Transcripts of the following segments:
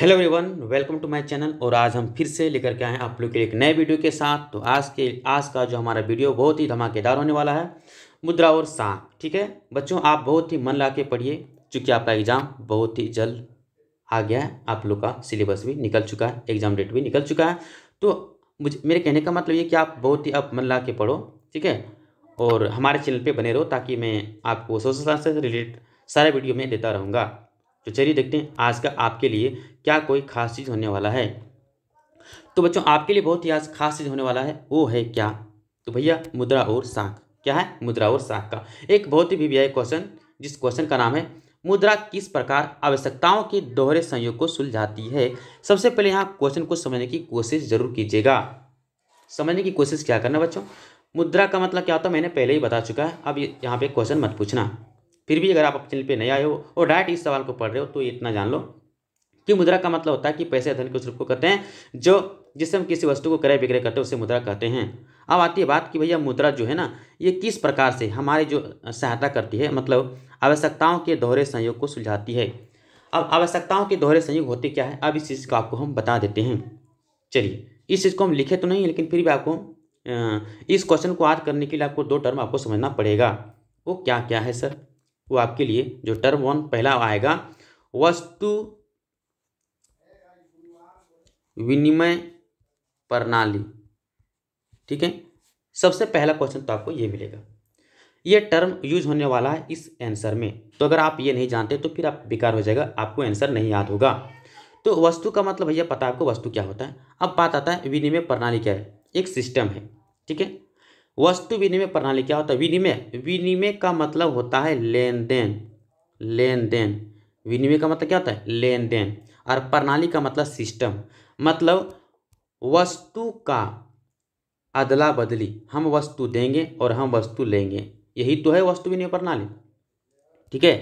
hello everyone welcome to my channel और आज हम फिर से लेकर के आए हैं आप लोग के एक नए वीडियो के साथ तो आज के आज का जो हमारा वीडियो बहुत ही धमाकेदार होने वाला है मुद्रा और सांप ठीक है बच्चों आप बहुत ही मन ला के पढ़िए चूँकि आपका एग्ज़ाम बहुत ही जल्द आ गया है आप लोग का सिलेबस भी निकल चुका है एग्ज़ाम डेट भी निकल चुका है तो मुझे मेरे कहने का मतलब ये कि आप बहुत ही आप मन ला के पढ़ो ठीक है और हमारे चैनल पर बने रहो ताकि मैं आपको सोशल साइंस से रिलेटेड सारे वीडियो में देता रहूँगा तो चलिए देखते हैं आज का आपके लिए क्या कोई खास चीज़ होने वाला है तो बच्चों आपके लिए बहुत ही आज खास चीज़ होने वाला है वो है क्या तो भैया मुद्रा और शाख क्या है मुद्रा और शाख का एक बहुत ही भी क्वेश्चन जिस क्वेश्चन का नाम है मुद्रा किस प्रकार आवश्यकताओं के दोहरे संयोग को सुलझाती है सबसे पहले यहाँ क्वेश्चन को समझने की कोशिश जरूर कीजिएगा समझने की कोशिश क्या करना बच्चों मुद्रा का मतलब क्या होता है मैंने पहले ही बता चुका है अब यहाँ पे क्वेश्चन मत पूछना फिर भी अगर आप चैनल पर नए आए हो और डायरेक्ट इस सवाल को पढ़ रहे हो तो इतना जान लो कि मुद्रा का मतलब होता है कि पैसे धन के उस रूप को कहते हैं जो जिससे हम किसी वस्तु को क्रय विक्रय करते हैं उसे मुद्रा कहते हैं अब आती है बात कि भैया मुद्रा जो है ना ये किस प्रकार से हमारी जो सहायता करती है मतलब आवश्यकताओं के दोहरे संयोग को सुलझाती है अब आवश्यकताओं के दोहरे संयोग होते क्या है अब इस चीज़ को आपको हम बता देते हैं चलिए इस चीज़ को हम लिखे तो नहीं लेकिन फिर भी आपको इस क्वेश्चन को याद करने के लिए आपको दो टर्म आपको समझना पड़ेगा वो क्या क्या है सर वो आपके लिए जो टर्म वन पहला आएगा वस्तु विनिमय प्रणाली ठीक है सबसे पहला क्वेश्चन तो आपको ये मिलेगा ये टर्म यूज होने वाला है इस आंसर में तो अगर आप ये नहीं जानते तो फिर आप बेकार हो जाएगा आपको आंसर नहीं याद होगा तो वस्तु का मतलब भैया पता आपको वस्तु क्या होता है अब बात आता है विनिमय प्रणाली क्या है एक सिस्टम है ठीक है वस्तु विनिमय प्रणाली क्या होता है विनिमय विनिमय का मतलब होता है लेन देन लेन देन विनिमय का मतलब क्या होता है लेन देन और प्रणाली का मतलब सिस्टम मतलब वस्तु का अदला बदली हम वस्तु देंगे और हम वस्तु लेंगे यही तो है वस्तु विनिमय प्रणाली ठीक है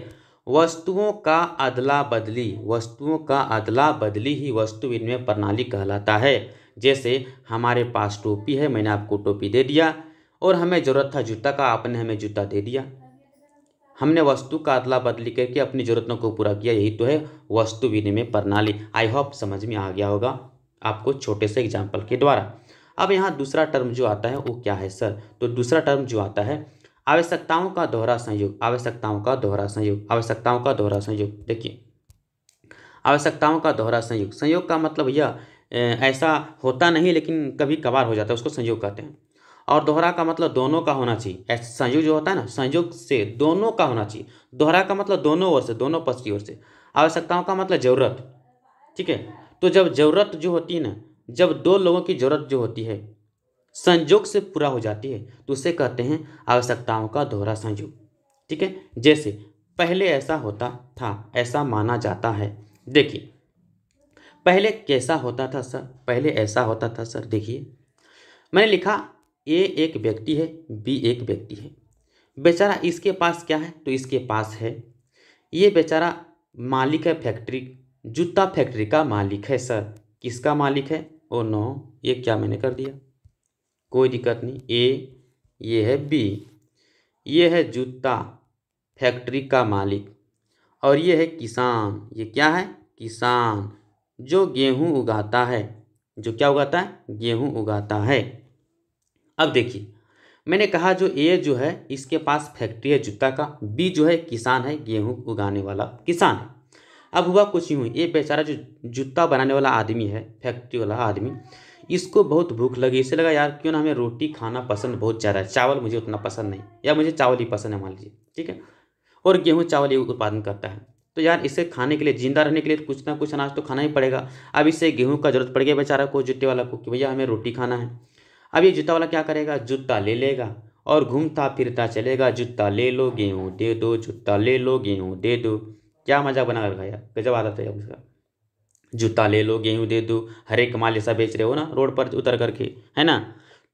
वस्तुओं का अदला बदली वस्तुओं का अदला बदली ही वस्तु विनिमय प्रणाली कहलाता है जैसे हमारे पास टोपी है मैंने आपको टोपी दे दिया और हमें ज़रूरत था जूता का आपने हमें जूता दे दिया हमने वस्तु का अदला बदली करके अपनी ज़रूरतों को पूरा किया यही तो है वस्तु विनिमय प्रणाली आई होप समझ में आ गया होगा आपको छोटे से एग्जाम्पल के द्वारा अब यहाँ दूसरा टर्म जो आता है वो क्या है सर तो दूसरा टर्म जो आता है आवश्यकताओं का दोहरा संयोग आवश्यकताओं का दोहरा संयोग आवश्यकताओं का दोहरा संयोग देखिए आवश्यकताओं का दोहरा संयोग संयोग का मतलब यह ऐसा होता नहीं लेकिन कभी कभार हो जाता है उसको संयोग कहते हैं और दोहरा का मतलब दोनों का होना चाहिए संयोग जो होता है ना संयोग से दोनों का होना चाहिए दोहरा का मतलब दोनों ओर से दोनों पक्ष की ओर से आवश्यकताओं का मतलब ज़रूरत ठीक है तो जब ज़रूरत जो होती है ना जब दो लोगों की ज़रूरत जो होती है संयोग से पूरा हो जाती है तो उसे कहते हैं आवश्यकताओं का दोहरा संयोग ठीक है जैसे पहले ऐसा होता था ऐसा माना जाता है देखिए पहले कैसा होता था सर पहले ऐसा होता था सर देखिए मैंने लिखा ए एक व्यक्ति है बी एक व्यक्ति है बेचारा इसके पास क्या है तो इसके पास है ये बेचारा मालिक है फैक्ट्री जूता फैक्ट्री का मालिक है सर किसका मालिक है ओ नो ये क्या मैंने कर दिया कोई दिक्कत नहीं ए ये है बी ये है जूता फैक्ट्री का मालिक और ये है किसान ये क्या है किसान जो गेहूँ उगाता है जो क्या उगाता है गेहूँ उगाता है अब देखिए मैंने कहा जो ए जो है इसके पास फैक्ट्री है जूता का बी जो है किसान है गेहूँ उगाने वाला किसान है अब हुआ कुछ यूँ ये बेचारा जो जूता बनाने वाला आदमी है फैक्ट्री वाला आदमी इसको बहुत भूख लगी इसे लगा यार क्यों ना हमें रोटी खाना पसंद बहुत ज़्यादा है चावल मुझे उतना पसंद नहीं या मुझे चावल ही पसंद है मान लीजिए ठीक है और गेहूँ चावल ही उत्पादन करता है तो यार इसे खाने के लिए जिंदा रहने के लिए कुछ ना कुछ अनाज तो खाना ही पड़ेगा अब इसे गेहूँ का जरूरत पड़ गया बेचारा को जूते वाला को कि भैया हमें रोटी खाना है अब ये जूता वाला क्या करेगा जूता ले लेगा और घूमता फिरता चलेगा जूता ले लो गेहूँ दे दो जूता ले लो गेहूँ दे दो क्या मजा बना रखा यार गजब आता था उसका जूता ले लो गेहूँ दे दो हरे कमाल ऐसा बेच रहे हो ना रोड पर उतर करके है ना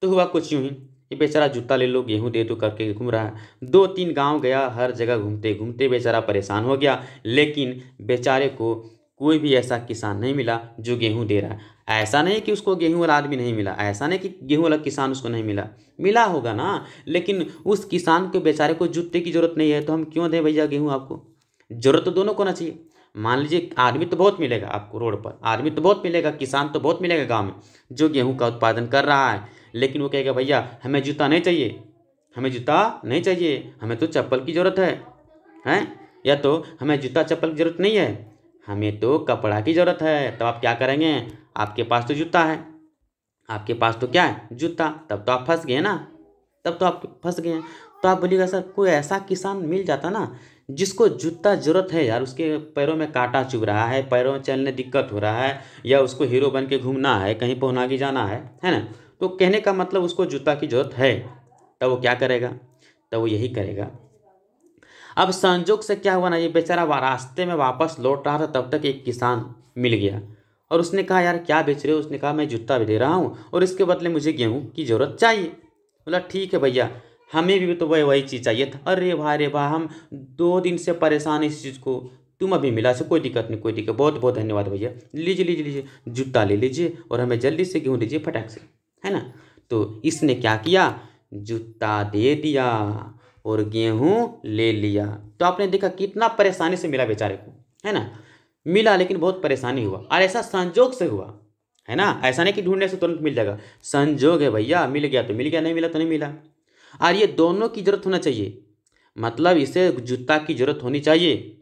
तो हुआ कुछ यूँ ही ये बेचारा जूता ले लो गेहूँ दे दो करके घूम रहा है दो तीन गांव गया हर जगह घूमते घूमते बेचारा परेशान हो गया लेकिन बेचारे को कोई भी ऐसा किसान नहीं मिला जो गेहूँ दे रहा है ऐसा नहीं कि उसको गेहूं वाला आदमी नहीं मिला ऐसा नहीं कि गेहूं वाला किसान उसको नहीं मिला मिला होगा ना लेकिन उस किसान के बेचारे को जुटने की ज़रूरत नहीं है तो हम क्यों दें भैया गेहूँ आपको ज़रूरत तो दोनों को ना चाहिए मान लीजिए आदमी तो बहुत मिलेगा आपको रोड पर आदमी तो बहुत मिलेगा किसान तो बहुत मिलेगा गाँव में जो गेहूँ का उत्पादन कर रहा है लेकिन वो कहेगा भैया हमें जूता नहीं चाहिए हमें जूता नहीं चाहिए हमें तो चप्पल की ज़रूरत है हैं या तो हमें जूता चप्पल की ज़रूरत नहीं है हमें तो कपड़ा की ज़रूरत है तब तो आप क्या करेंगे आपके पास तो जूता है आपके पास तो क्या है जूता तब तो आप फंस गए ना तब तो आप फंस गए हैं तो आप बोलिएगा सर कोई ऐसा किसान मिल जाता ना जिसको जूता जरूरत है यार उसके पैरों में कांटा चुभ रहा है पैरों में चलने दिक्कत हो रहा है या उसको हीरो बन के घूमना है कहीं के जाना है है ना तो कहने का मतलब उसको जूता की जरूरत है तब वो क्या करेगा तब वो यही करेगा अब संजोग से क्या हुआ ना ये बेचारा रास्ते में वापस लौट रहा था तब तक एक किसान मिल गया और उसने कहा यार क्या बेच रहे हो उसने कहा मैं जूता भी दे रहा हूँ और इसके बदले मुझे गेहूँ की ज़रूरत चाहिए बोला ठीक है भैया हमें भी तो वही वही चीज़ चाहिए था अरे भाई अरे भाई हम दो दिन से परेशान इस चीज़ को तुम अभी मिला से कोई दिक्कत नहीं कोई दिक्कत बहुत बहुत धन्यवाद भैया लीजिए लीजिए लीजिए जूता ले लीजिए और हमें जल्दी से गेहूँ दीजिए फटाक से है ना तो इसने क्या किया जूता दे दिया और गेहूँ ले लिया तो आपने देखा कितना परेशानी से मिला बेचारे को है ना मिला लेकिन बहुत परेशानी हुआ और ऐसा संजोग से हुआ है ना ऐसा नहीं कि ढूंढने से तुरंत मिल जाएगा संजोग है भैया मिल गया तो मिल गया नहीं मिला तो नहीं मिला और ये दोनों की जरूरत होना चाहिए मतलब इसे जूता की जरूरत होनी चाहिए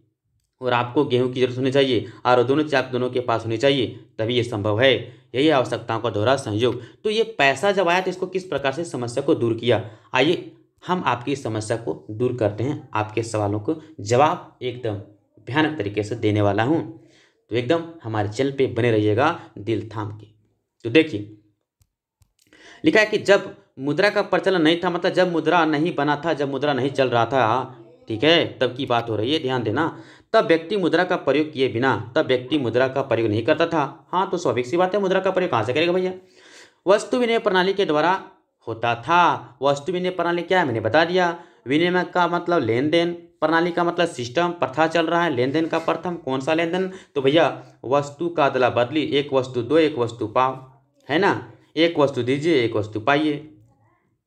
और आपको गेहूं की जरूरत होनी चाहिए और दोनों चाक दोनों के पास होनी चाहिए तभी ये संभव है यही आवश्यकताओं का दोहरा संयोग तो ये पैसा जब आया तो इसको किस प्रकार से समस्या को दूर किया आइए हम आपकी समस्या को दूर करते हैं आपके सवालों को जवाब एकदम भयानक तरीके से देने वाला हूँ तो एकदम हमारे चैनल पे बने रहिएगा दिल थाम के तो देखिए लिखा है कि जब मुद्रा का प्रचलन नहीं था मतलब जब मुद्रा नहीं बना था जब मुद्रा नहीं चल रहा था ठीक है तब की बात हो रही है ध्यान देना तब व्यक्ति मुद्रा का प्रयोग किए बिना तब व्यक्ति मुद्रा का प्रयोग नहीं करता था हाँ तो स्वाभाविक सी बात है मुद्रा का प्रयोग कहाँ से करेगा भैया वस्तु विनिमय प्रणाली के द्वारा होता था वस्तु विनिमय प्रणाली क्या है मैंने बता दिया विनिमय का मतलब लेन देन प्रणाली का मतलब सिस्टम प्रथा चल रहा है लेन देन का प्रथम कौन सा लेन देन तो भैया वस्तु का अदला बदली एक वस्तु दो एक वस्तु पाओ है ना एक वस्तु दीजिए एक वस्तु पाइए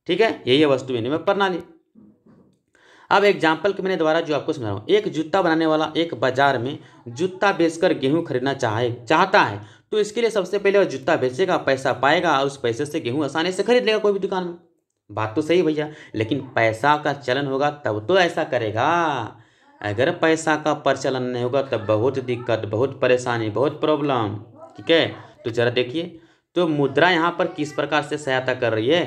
ठीक है यही है वस्तु विनिमय प्रणाली अब एग्जाम्पल के मैंने द्वारा जो आपको समझा रहा हूँ एक जूता बनाने वाला एक बाजार में जूता बेचकर गेहूँ खरीदना चाहे चाहता है तो इसके लिए सबसे पहले वह जूता बेचेगा पैसा पाएगा और उस पैसे से गेहूँ आसानी से खरीद लेगा कोई भी दुकान में बात तो सही भैया लेकिन पैसा का चलन होगा तब तो ऐसा करेगा अगर पैसा का प्रचलन नहीं होगा तब बहुत दिक्कत बहुत परेशानी बहुत प्रॉब्लम ठीक है तो जरा देखिए तो मुद्रा यहाँ पर किस प्रकार से सहायता कर रही है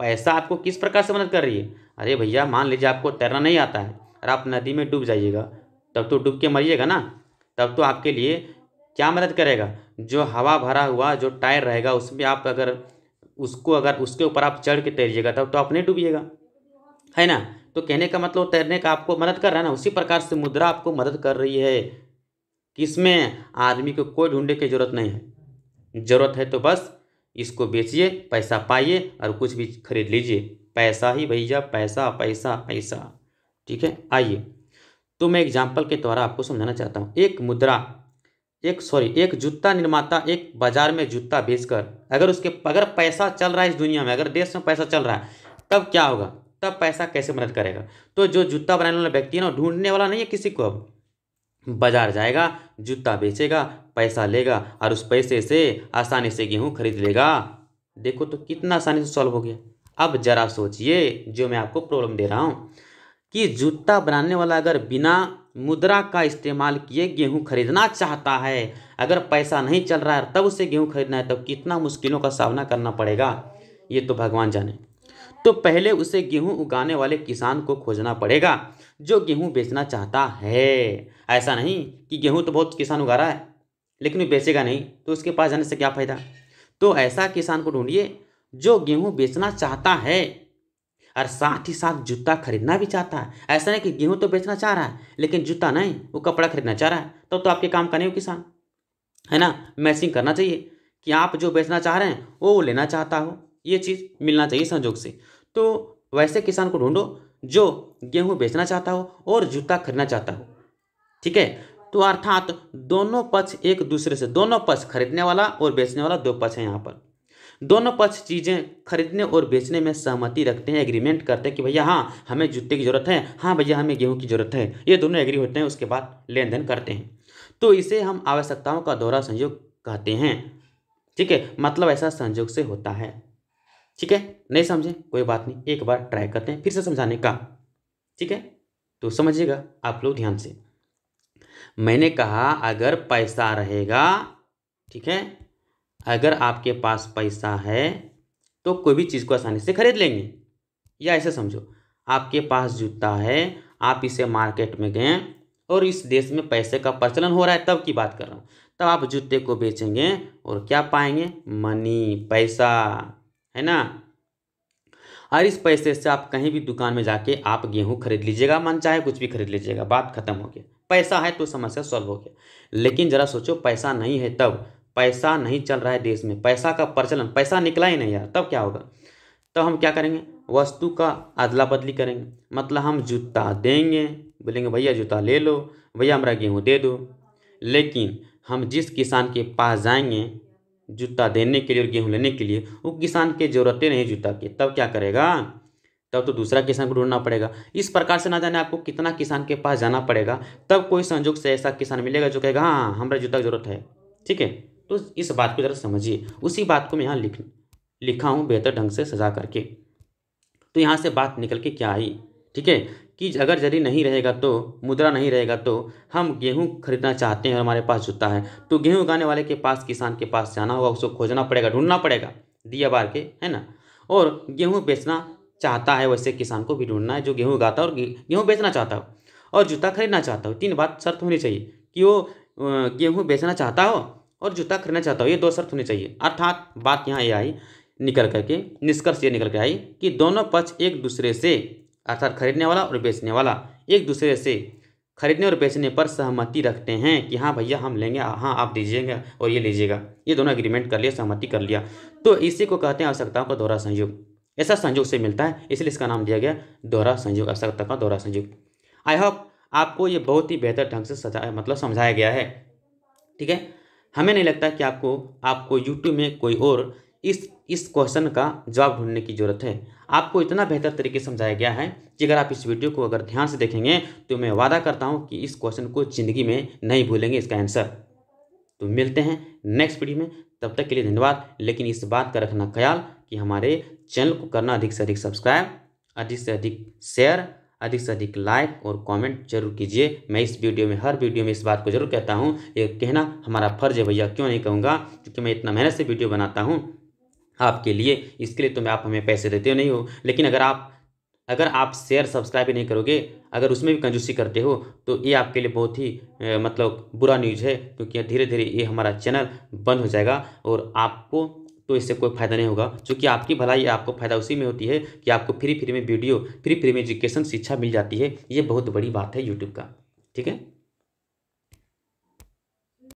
पैसा आपको किस प्रकार से मदद कर रही है अरे भैया मान लीजिए आपको तैरना नहीं आता है और आप नदी में डूब जाइएगा तब तो डूब के मरिएगा ना तब तो आपके लिए क्या मदद करेगा जो हवा भरा हुआ जो टायर रहेगा उसमें आप अगर उसको अगर उसके ऊपर आप चढ़ के तैरिएगा तब तो आप नहीं डूबिएगा है ना तो कहने का मतलब तैरने का आपको मदद कर रहा है ना उसी प्रकार से मुद्रा आपको मदद कर रही है कि इसमें आदमी को कोई ढूंढने की ज़रूरत नहीं है ज़रूरत है तो बस इसको बेचिए पैसा पाइए और कुछ भी खरीद लीजिए पैसा ही भैया पैसा पैसा पैसा ठीक है आइए तो मैं एग्जाम्पल के द्वारा आपको समझाना चाहता हूँ एक मुद्रा एक सॉरी एक जूता निर्माता एक बाजार में जूता बेचकर अगर उसके अगर पैसा चल रहा है इस दुनिया में अगर देश में पैसा चल रहा है तब क्या होगा तब पैसा कैसे मदद करेगा तो जो जूता बनाने वाला व्यक्ति है ना ढूंढने वाला नहीं है किसी को अब बाजार जाएगा जूता बेचेगा पैसा लेगा और उस पैसे से आसानी से गेहूँ खरीद लेगा देखो तो कितना आसानी से सॉल्व हो गया अब जरा सोचिए जो मैं आपको प्रॉब्लम दे रहा हूँ कि जूता बनाने वाला अगर बिना मुद्रा का इस्तेमाल किए गेहूँ खरीदना चाहता है अगर पैसा नहीं चल रहा है तब उसे गेहूँ खरीदना है तब तो कितना मुश्किलों का सामना करना पड़ेगा ये तो भगवान जाने तो पहले उसे गेहूं उगाने वाले किसान को खोजना पड़ेगा जो गेहूं बेचना चाहता है ऐसा नहीं कि गेहूं तो बहुत किसान उगा रहा है लेकिन वो बेचेगा नहीं तो उसके पास जाने से क्या फ़ायदा तो ऐसा किसान को ढूंढिए जो गेहूँ बेचना चाहता है और साथ ही साथ जूता खरीदना भी चाहता है ऐसा नहीं कि गेहूँ तो बेचना चाह रहा है लेकिन जूता नहीं वो कपड़ा खरीदना चाह रहा है तो, तो आपके काम का नहीं हो किसान है ना मैचिंग करना चाहिए कि आप जो बेचना चाह रहे हैं वो लेना चाहता हो ये चीज़ मिलना चाहिए संजोग से तो वैसे किसान को ढूंढो जो गेहूँ बेचना चाहता हो और जूता खरीदना चाहता हो ठीक है तो अर्थात दोनों पक्ष एक दूसरे से दोनों पक्ष खरीदने वाला और बेचने वाला दो पक्ष हैं यहाँ पर दोनों पक्ष चीज़ें खरीदने और बेचने में सहमति रखते हैं एग्रीमेंट करते हैं कि भैया हाँ हमें जूते की ज़रूरत है हाँ भैया हमें गेहूँ की ज़रूरत है ये दोनों एग्री होते हैं उसके बाद लेन देन करते हैं तो इसे हम आवश्यकताओं का दोहरा संयोग कहते हैं ठीक है मतलब ऐसा संयोग से होता है ठीक है नहीं समझे कोई बात नहीं एक बार ट्राई करते हैं फिर से समझाने का ठीक है तो समझिएगा आप लोग ध्यान से मैंने कहा अगर पैसा रहेगा ठीक है अगर आपके पास पैसा है तो कोई भी चीज़ को आसानी से खरीद लेंगे या ऐसे समझो आपके पास जूता है आप इसे मार्केट में गए और इस देश में पैसे का प्रचलन हो रहा है तब की बात कर रहा हूँ तब आप जूते को बेचेंगे और क्या पाएंगे मनी पैसा है ना और इस पैसे से आप कहीं भी दुकान में जाके आप गेहूँ खरीद लीजिएगा मन चाहे कुछ भी खरीद लीजिएगा बात खत्म हो गया पैसा है तो समस्या सॉल्व हो गया लेकिन ज़रा सोचो पैसा नहीं है तब पैसा नहीं चल रहा है देश में पैसा का प्रचलन पैसा निकला ही नहीं यार तब क्या होगा तब हम क्या करेंगे वस्तु का अदला बदली करेंगे मतलब हम जूता देंगे बोलेंगे भैया जूता ले लो भैया हमारा गेहूँ दे दो लेकिन हम जिस किसान के पास जाएंगे जूता देने के लिए और गेहूँ लेने के लिए वो किसान के ज़रूरतें नहीं जूता के तब क्या करेगा तब तो दूसरा किसान को ढूंढना पड़ेगा इस प्रकार से ना जाने आपको कितना किसान के पास जाना पड़ेगा तब कोई संजोग से ऐसा किसान मिलेगा जो कहेगा हाँ हमारा जूता की जरूरत है ठीक है तो इस बात को ज़रा समझिए उसी बात को मैं यहाँ लिख लिखा हूँ बेहतर ढंग से सजा करके तो यहाँ से बात निकल के क्या आई ठीक है कि अगर जरी नहीं रहेगा तो मुद्रा नहीं रहेगा तो हम गेहूं खरीदना चाहते हैं और हमारे पास जूता है तो गेहूं उगाने वाले के पास किसान के पास जाना होगा उसको खोजना पड़ेगा ढूंढना पड़ेगा दिया बार के है ना और गेहूं बेचना चाहता है वैसे किसान को भी ढूंढना है जो गेहूँ उगाता है और गेहूँ बेचना चाहता हो और जूता खरीदना चाहता हो तीन बात शर्त होनी चाहिए कि वो गेहूँ बेचना चाहता हो और जूता खरीदना चाहता हूँ ये दो शर्त होनी चाहिए अर्थात बात यहाँ ये आई निकल करके निष्कर्ष ये निकल के आई कि दोनों पक्ष एक दूसरे से अर्थात खरीदने वाला और बेचने वाला एक दूसरे से खरीदने और बेचने पर सहमति रखते हैं कि हाँ भैया हम लेंगे हाँ आप दीजिएगा और ये लीजिएगा ये दोनों एग्रीमेंट कर लिया सहमति कर लिया तो इसी को कहते हैं आवश्यकताओं का दोहरा संयोग ऐसा संयोग से मिलता है इसलिए इसका नाम दिया गया दोहरा संयोग आवश्यकता का दोहरा संयोग आई होप आपको ये बहुत ही बेहतर ढंग से सजा मतलब समझाया गया है ठीक है हमें नहीं लगता कि आपको आपको यूट्यूब में कोई और इस इस क्वेश्चन का जवाब ढूंढने की ज़रूरत है आपको इतना बेहतर तरीके से समझाया गया है कि अगर आप इस वीडियो को अगर ध्यान से देखेंगे तो मैं वादा करता हूँ कि इस क्वेश्चन को ज़िंदगी में नहीं भूलेंगे इसका आंसर तो मिलते हैं नेक्स्ट वीडियो में तब तक के लिए धन्यवाद लेकिन इस बात का रखना ख्याल कि हमारे चैनल को करना अधिक से अधिक सब्सक्राइब अधिक से अधिक शेयर अधिक से अधिक लाइक और कमेंट जरूर कीजिए मैं इस वीडियो में हर वीडियो में इस बात को जरूर कहता हूँ ये कहना हमारा फर्ज है भैया क्यों नहीं कहूँगा क्योंकि मैं इतना मेहनत से वीडियो बनाता हूँ आपके लिए इसके लिए तो मैं आप हमें पैसे देते हो नहीं हो लेकिन अगर आप अगर आप शेयर सब्सक्राइब ही नहीं करोगे अगर उसमें भी कंजूसी करते हो तो ये आपके लिए बहुत ही मतलब बुरा न्यूज़ है क्योंकि धीरे धीरे ये हमारा चैनल बंद हो जाएगा और आपको तो इससे कोई फायदा नहीं होगा क्योंकि आपकी भलाई आपको फायदा उसी में होती है कि आपको फ्री फ्री में वीडियो फ्री फ्री में एजुकेशन शिक्षा मिल जाती है ये बहुत बड़ी बात है यूट्यूब का ठीक है